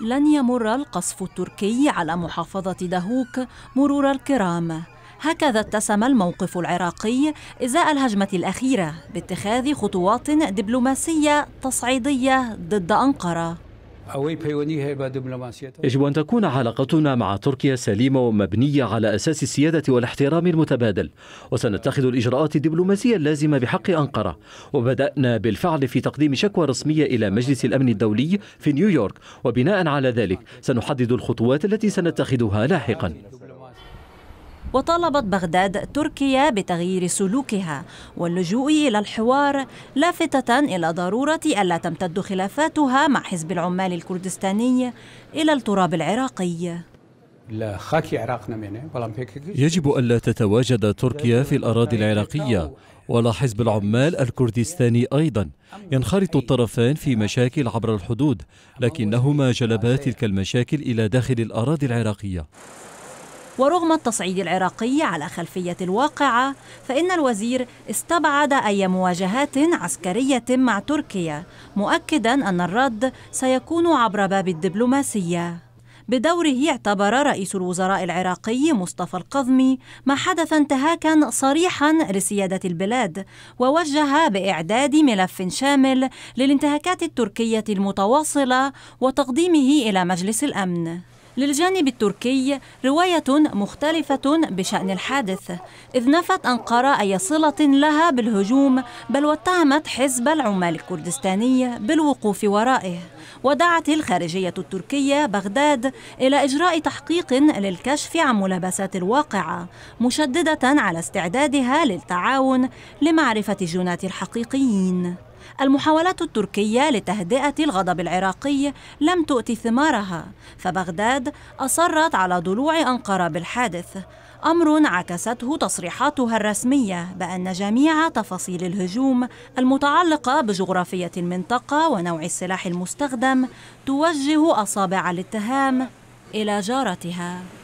لن يمر القصف التركي على محافظة دهوك مرور الكرام هكذا اتسم الموقف العراقي ازاء الهجمه الاخيره باتخاذ خطوات دبلوماسيه تصعيديه ضد انقره يجب أن تكون علاقتنا مع تركيا سليمة ومبنية على أساس السيادة والاحترام المتبادل وسنتخذ الإجراءات الدبلوماسية اللازمة بحق أنقرة وبدأنا بالفعل في تقديم شكوى رسمية إلى مجلس الأمن الدولي في نيويورك وبناء على ذلك سنحدد الخطوات التي سنتخذها لاحقا وطالبت بغداد تركيا بتغيير سلوكها واللجوء إلى الحوار لافتة إلى ضرورة ألا تمتد خلافاتها مع حزب العمال الكردستاني إلى التراب العراقي يجب ألا تتواجد تركيا في الأراضي العراقية ولا حزب العمال الكردستاني أيضا ينخرط الطرفان في مشاكل عبر الحدود لكنهما جلبا تلك المشاكل إلى داخل الأراضي العراقية ورغم التصعيد العراقي على خلفية الواقعة فإن الوزير استبعد أي مواجهات عسكرية مع تركيا مؤكدا أن الرد سيكون عبر باب الدبلوماسية بدوره اعتبر رئيس الوزراء العراقي مصطفى القضمي ما حدث انتهاكا صريحا لسيادة البلاد ووجه بإعداد ملف شامل للانتهاكات التركية المتواصلة وتقديمه إلى مجلس الأمن للجانب التركي رواية مختلفة بشأن الحادث إذ نفت أنقرة أي صلة لها بالهجوم بل واتهمت حزب العمال الكردستاني بالوقوف ورائه ودعت الخارجية التركية بغداد إلى إجراء تحقيق للكشف عن ملابسات الواقعة مشددة على استعدادها للتعاون لمعرفة الجناة الحقيقيين المحاولات التركية لتهدئة الغضب العراقي لم تؤتي ثمارها فبغداد أصرت على ضلوع أنقرة بالحادث أمر عكسته تصريحاتها الرسمية بأن جميع تفاصيل الهجوم المتعلقة بجغرافية المنطقة ونوع السلاح المستخدم توجه أصابع الاتهام إلى جارتها